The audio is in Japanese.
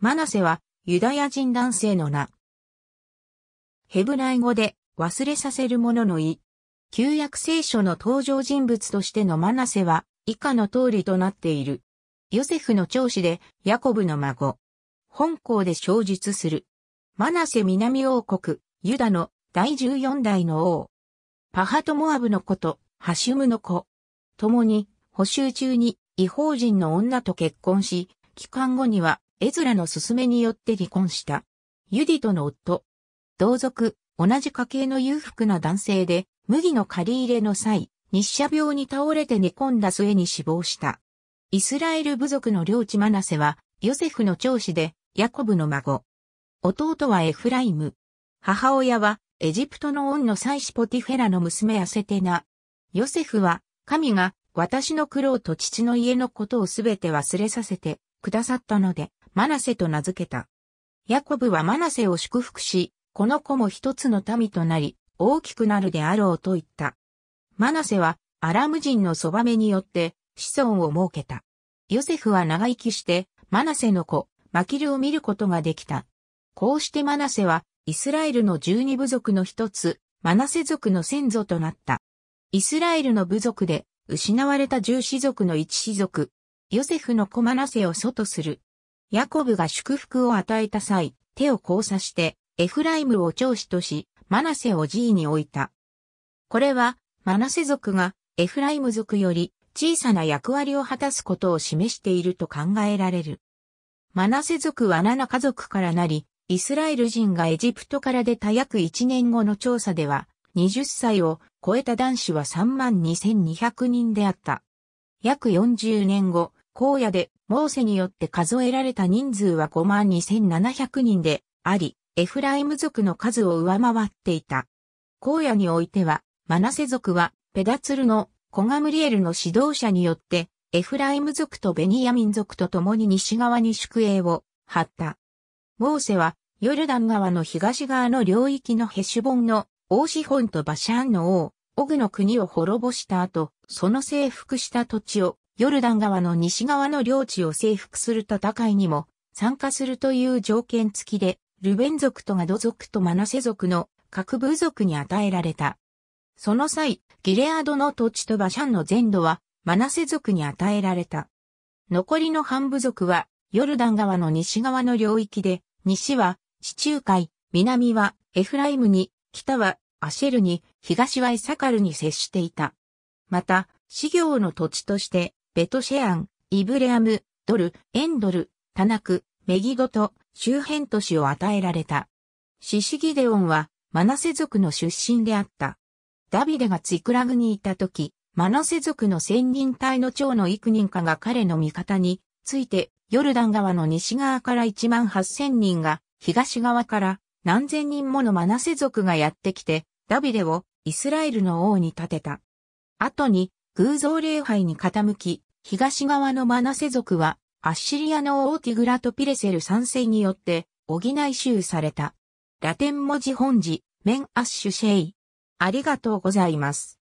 マナセはユダヤ人男性の名。ヘブライ語で忘れさせる者の意。旧約聖書の登場人物としてのマナセは以下の通りとなっている。ヨセフの長子でヤコブの孫。本校で小述する。マナセ南王国、ユダの第14代の王。パハトモアブの子とハシュムの子。共に、補修中に違法人の女と結婚し、帰還後にはエズラの勧めによって離婚した。ユディとの夫。同族、同じ家系の裕福な男性で、麦の借り入れの際、日射病に倒れて寝込んだ末に死亡した。イスラエル部族の領地マナセは、ヨセフの長子で、ヤコブの孫。弟はエフライム。母親は、エジプトの恩の妻子ポティフェラの娘アセテナ。ヨセフは、神が、私の苦労と父の家のことをすべて忘れさせて、くださったので、マナセと名付けた。ヤコブはマナセを祝福し、この子も一つの民となり、大きくなるであろうと言った。マナセは、アラム人のそばめによって、子孫を設けた。ヨセフは長生きして、マナセの子、マキルを見ることができた。こうしてマナセは、イスラエルの十二部族の一つ、マナセ族の先祖となった。イスラエルの部族で、失われた十子族の一子族、ヨセフの子マナセを祖とする。ヤコブが祝福を与えた際、手を交差して、エフライムを長子とし、マナセを G に置いた。これは、マナセ族が、エフライム族より、小さな役割を果たすことを示していると考えられる。マナセ族は7家族からなり、イスラエル人がエジプトから出た約1年後の調査では、20歳を超えた男子は32,200人であった。約40年後、荒野で、モーセによって数えられた人数は52,700人であり、エフライム族の数を上回っていた。荒野においては、マナセ族は、ペダツルのコガムリエルの指導者によって、エフライム族とベニヤ民族と共に西側に宿営を張った。モーセは、ヨルダン川の東側の領域のヘシュボンの王ホ本とバシャンの王、オグの国を滅ぼした後、その征服した土地をヨルダン川の西側の領地を征服する戦いにも参加するという条件付きで、ルベン族とガド族とマナセ族の各部族に与えられた。その際、ギレアドの土地とバシャンの全土はマナセ族に与えられた。残りの半部族は、ヨルダン川の西側の領域で、西は地中海、南はエフライムに、北はアシェルに、東はイサカルに接していた。また、資行の土地として、ベトシェアン、イブレアム、ドル、エンドル、タナク、メギゴと周辺都市を与えられた。シシギデオンはマナセ族の出身であった。ダビデがツイクラグにいた時、マナセ族の先人隊の長の幾人かが彼の味方について、ヨルダン川の西側から1万8000人が、東側から何千人ものマナセ族がやってきて、ダビデをイスラエルの王に立てた。後に偶像礼拝に傾き、東側のマナセ族は、アッシリアのオーティグラとピレセル三世によって、補い衆された。ラテン文字本字、メンアッシュシェイ。ありがとうございます。